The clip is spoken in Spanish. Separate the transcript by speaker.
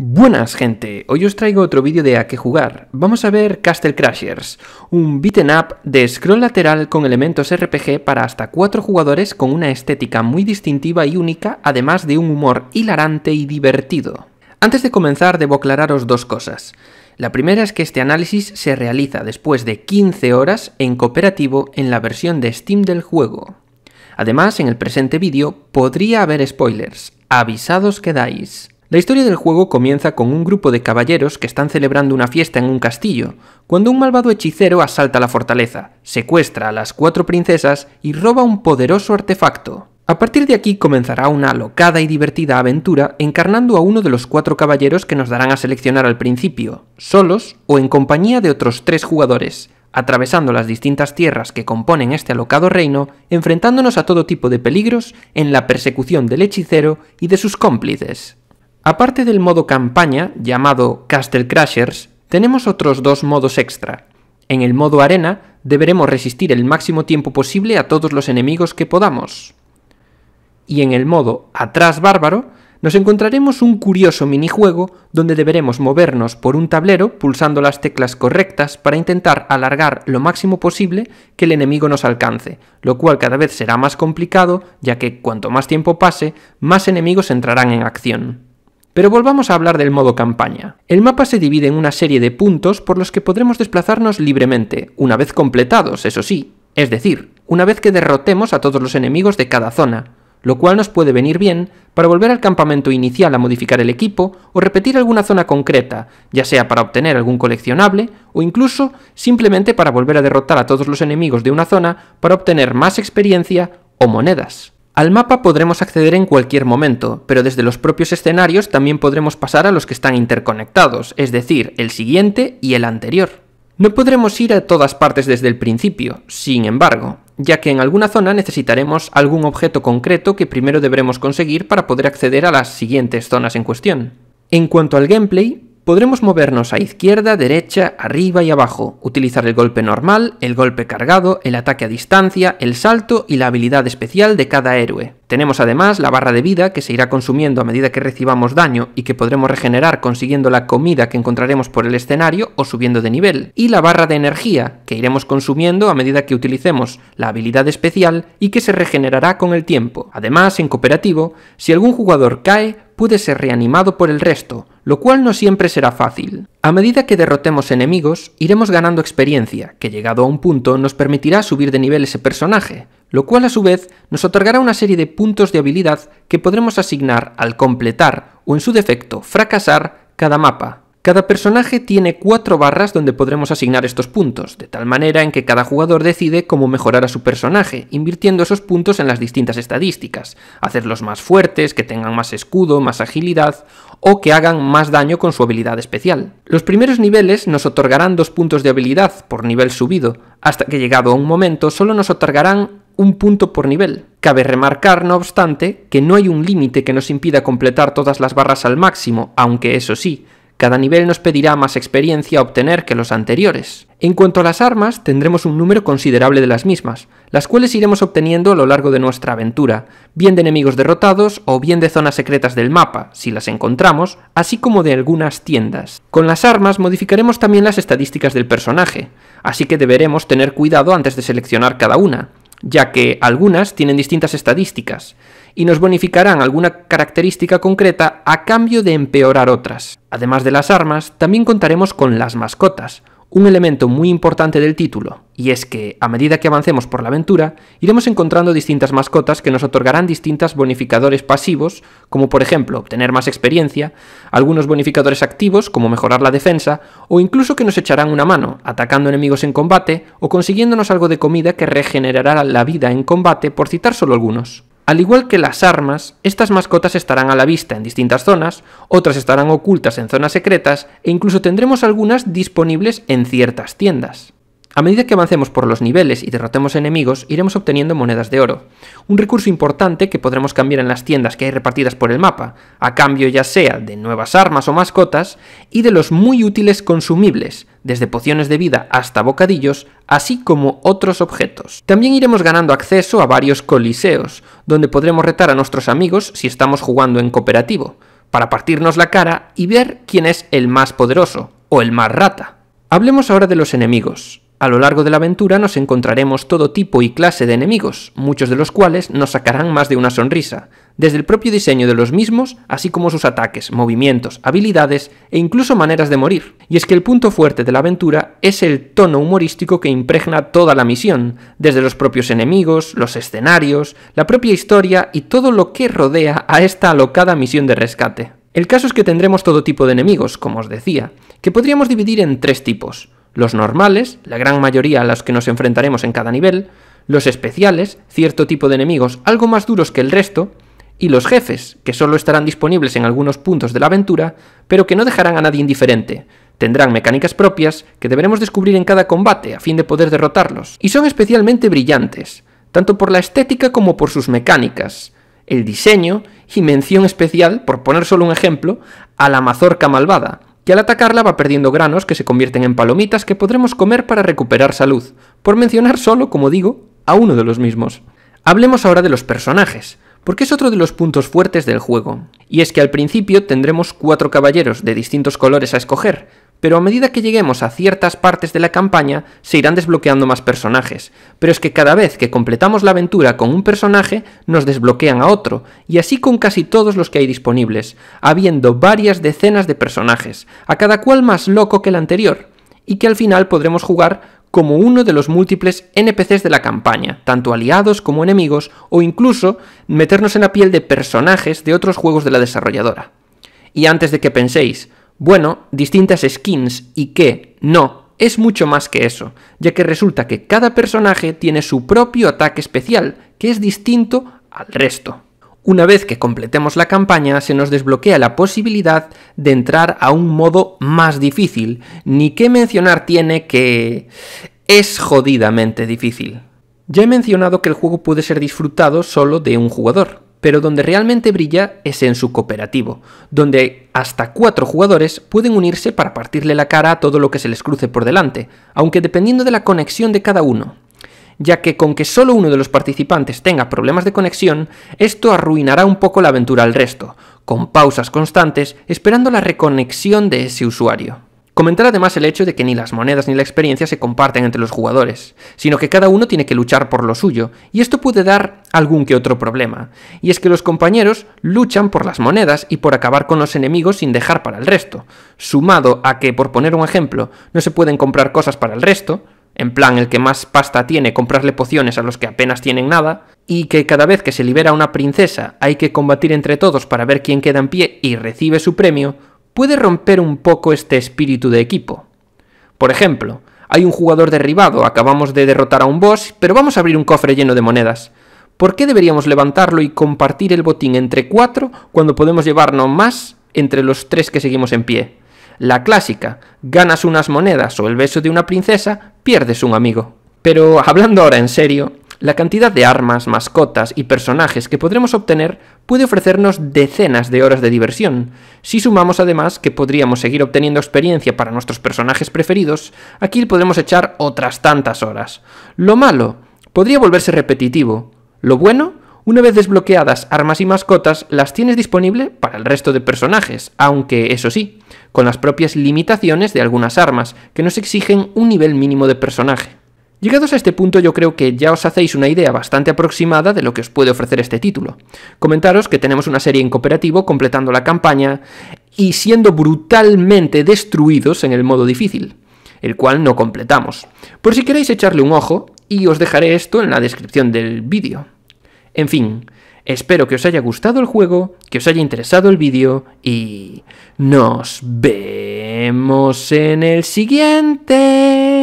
Speaker 1: Buenas gente, hoy os traigo otro vídeo de a qué jugar. Vamos a ver Castle Crashers, un beaten up de scroll lateral con elementos RPG para hasta 4 jugadores con una estética muy distintiva y única, además de un humor hilarante y divertido. Antes de comenzar debo aclararos dos cosas. La primera es que este análisis se realiza después de 15 horas en cooperativo en la versión de Steam del juego. Además, en el presente vídeo podría haber spoilers, avisados quedáis. La historia del juego comienza con un grupo de caballeros que están celebrando una fiesta en un castillo, cuando un malvado hechicero asalta la fortaleza, secuestra a las cuatro princesas y roba un poderoso artefacto. A partir de aquí comenzará una alocada y divertida aventura encarnando a uno de los cuatro caballeros que nos darán a seleccionar al principio, solos o en compañía de otros tres jugadores, atravesando las distintas tierras que componen este alocado reino, enfrentándonos a todo tipo de peligros en la persecución del hechicero y de sus cómplices. Aparte del modo campaña, llamado Castle Crashers, tenemos otros dos modos extra. En el modo arena deberemos resistir el máximo tiempo posible a todos los enemigos que podamos. Y en el modo Atrás Bárbaro nos encontraremos un curioso minijuego donde deberemos movernos por un tablero pulsando las teclas correctas para intentar alargar lo máximo posible que el enemigo nos alcance, lo cual cada vez será más complicado ya que cuanto más tiempo pase, más enemigos entrarán en acción. Pero volvamos a hablar del modo campaña. El mapa se divide en una serie de puntos por los que podremos desplazarnos libremente, una vez completados, eso sí, es decir, una vez que derrotemos a todos los enemigos de cada zona, lo cual nos puede venir bien para volver al campamento inicial a modificar el equipo o repetir alguna zona concreta, ya sea para obtener algún coleccionable o incluso simplemente para volver a derrotar a todos los enemigos de una zona para obtener más experiencia o monedas. Al mapa podremos acceder en cualquier momento, pero desde los propios escenarios también podremos pasar a los que están interconectados, es decir, el siguiente y el anterior. No podremos ir a todas partes desde el principio, sin embargo, ya que en alguna zona necesitaremos algún objeto concreto que primero deberemos conseguir para poder acceder a las siguientes zonas en cuestión. En cuanto al gameplay, Podremos movernos a izquierda, derecha, arriba y abajo, utilizar el golpe normal, el golpe cargado, el ataque a distancia, el salto y la habilidad especial de cada héroe. Tenemos además la barra de vida que se irá consumiendo a medida que recibamos daño y que podremos regenerar consiguiendo la comida que encontraremos por el escenario o subiendo de nivel, y la barra de energía que iremos consumiendo a medida que utilicemos la habilidad especial y que se regenerará con el tiempo. Además, en cooperativo, si algún jugador cae, puede ser reanimado por el resto, lo cual no siempre será fácil. A medida que derrotemos enemigos, iremos ganando experiencia, que llegado a un punto nos permitirá subir de nivel ese personaje, lo cual a su vez nos otorgará una serie de puntos de habilidad que podremos asignar al completar o en su defecto fracasar cada mapa. Cada personaje tiene cuatro barras donde podremos asignar estos puntos, de tal manera en que cada jugador decide cómo mejorar a su personaje, invirtiendo esos puntos en las distintas estadísticas, hacerlos más fuertes, que tengan más escudo, más agilidad o que hagan más daño con su habilidad especial. Los primeros niveles nos otorgarán dos puntos de habilidad por nivel subido, hasta que llegado a un momento solo nos otorgarán un punto por nivel. Cabe remarcar, no obstante, que no hay un límite que nos impida completar todas las barras al máximo, aunque eso sí, cada nivel nos pedirá más experiencia a obtener que los anteriores. En cuanto a las armas, tendremos un número considerable de las mismas, las cuales iremos obteniendo a lo largo de nuestra aventura, bien de enemigos derrotados o bien de zonas secretas del mapa, si las encontramos, así como de algunas tiendas. Con las armas modificaremos también las estadísticas del personaje, así que deberemos tener cuidado antes de seleccionar cada una, ya que algunas tienen distintas estadísticas y nos bonificarán alguna característica concreta a cambio de empeorar otras. Además de las armas, también contaremos con las mascotas, un elemento muy importante del título, y es que, a medida que avancemos por la aventura, iremos encontrando distintas mascotas que nos otorgarán distintos bonificadores pasivos, como por ejemplo obtener más experiencia, algunos bonificadores activos, como mejorar la defensa, o incluso que nos echarán una mano, atacando enemigos en combate o consiguiéndonos algo de comida que regenerará la vida en combate, por citar solo algunos. Al igual que las armas, estas mascotas estarán a la vista en distintas zonas, otras estarán ocultas en zonas secretas e incluso tendremos algunas disponibles en ciertas tiendas. A medida que avancemos por los niveles y derrotemos enemigos, iremos obteniendo monedas de oro, un recurso importante que podremos cambiar en las tiendas que hay repartidas por el mapa, a cambio ya sea de nuevas armas o mascotas, y de los muy útiles consumibles, desde pociones de vida hasta bocadillos, así como otros objetos. También iremos ganando acceso a varios coliseos, donde podremos retar a nuestros amigos si estamos jugando en cooperativo, para partirnos la cara y ver quién es el más poderoso, o el más rata. Hablemos ahora de los enemigos. A lo largo de la aventura nos encontraremos todo tipo y clase de enemigos, muchos de los cuales nos sacarán más de una sonrisa, desde el propio diseño de los mismos, así como sus ataques, movimientos, habilidades e incluso maneras de morir. Y es que el punto fuerte de la aventura es el tono humorístico que impregna toda la misión, desde los propios enemigos, los escenarios, la propia historia y todo lo que rodea a esta alocada misión de rescate. El caso es que tendremos todo tipo de enemigos, como os decía, que podríamos dividir en tres tipos los normales, la gran mayoría a las que nos enfrentaremos en cada nivel, los especiales, cierto tipo de enemigos algo más duros que el resto, y los jefes, que solo estarán disponibles en algunos puntos de la aventura, pero que no dejarán a nadie indiferente. Tendrán mecánicas propias que deberemos descubrir en cada combate a fin de poder derrotarlos, y son especialmente brillantes, tanto por la estética como por sus mecánicas, el diseño y mención especial, por poner solo un ejemplo, a la mazorca malvada, y al atacarla va perdiendo granos que se convierten en palomitas que podremos comer para recuperar salud, por mencionar solo, como digo, a uno de los mismos. Hablemos ahora de los personajes, porque es otro de los puntos fuertes del juego, y es que al principio tendremos cuatro caballeros de distintos colores a escoger, pero a medida que lleguemos a ciertas partes de la campaña se irán desbloqueando más personajes, pero es que cada vez que completamos la aventura con un personaje nos desbloquean a otro, y así con casi todos los que hay disponibles, habiendo varias decenas de personajes, a cada cual más loco que el anterior, y que al final podremos jugar como uno de los múltiples NPCs de la campaña, tanto aliados como enemigos, o incluso meternos en la piel de personajes de otros juegos de la desarrolladora. Y antes de que penséis, bueno, distintas skins y que no, es mucho más que eso, ya que resulta que cada personaje tiene su propio ataque especial, que es distinto al resto. Una vez que completemos la campaña se nos desbloquea la posibilidad de entrar a un modo más difícil, ni que mencionar tiene que... es jodidamente difícil. Ya he mencionado que el juego puede ser disfrutado solo de un jugador, pero donde realmente brilla es en su cooperativo, donde hasta cuatro jugadores pueden unirse para partirle la cara a todo lo que se les cruce por delante, aunque dependiendo de la conexión de cada uno. Ya que con que solo uno de los participantes tenga problemas de conexión, esto arruinará un poco la aventura al resto, con pausas constantes esperando la reconexión de ese usuario. Comentar además el hecho de que ni las monedas ni la experiencia se comparten entre los jugadores, sino que cada uno tiene que luchar por lo suyo, y esto puede dar algún que otro problema, y es que los compañeros luchan por las monedas y por acabar con los enemigos sin dejar para el resto, sumado a que, por poner un ejemplo, no se pueden comprar cosas para el resto, en plan el que más pasta tiene comprarle pociones a los que apenas tienen nada, y que cada vez que se libera una princesa hay que combatir entre todos para ver quién queda en pie y recibe su premio, puede romper un poco este espíritu de equipo. Por ejemplo, hay un jugador derribado, acabamos de derrotar a un boss, pero vamos a abrir un cofre lleno de monedas. ¿Por qué deberíamos levantarlo y compartir el botín entre cuatro cuando podemos llevarnos más entre los tres que seguimos en pie? La clásica, ganas unas monedas o el beso de una princesa, pierdes un amigo. Pero hablando ahora en serio, la cantidad de armas, mascotas y personajes que podremos obtener puede ofrecernos decenas de horas de diversión, si sumamos además que podríamos seguir obteniendo experiencia para nuestros personajes preferidos, aquí podemos echar otras tantas horas. Lo malo, podría volverse repetitivo. Lo bueno, una vez desbloqueadas armas y mascotas, las tienes disponible para el resto de personajes, aunque eso sí, con las propias limitaciones de algunas armas, que nos exigen un nivel mínimo de personaje. Llegados a este punto yo creo que ya os hacéis una idea bastante aproximada de lo que os puede ofrecer este título. Comentaros que tenemos una serie en cooperativo completando la campaña y siendo brutalmente destruidos en el modo difícil, el cual no completamos. Por si queréis echarle un ojo, y os dejaré esto en la descripción del vídeo. En fin, espero que os haya gustado el juego, que os haya interesado el vídeo y... ¡Nos vemos en el siguiente!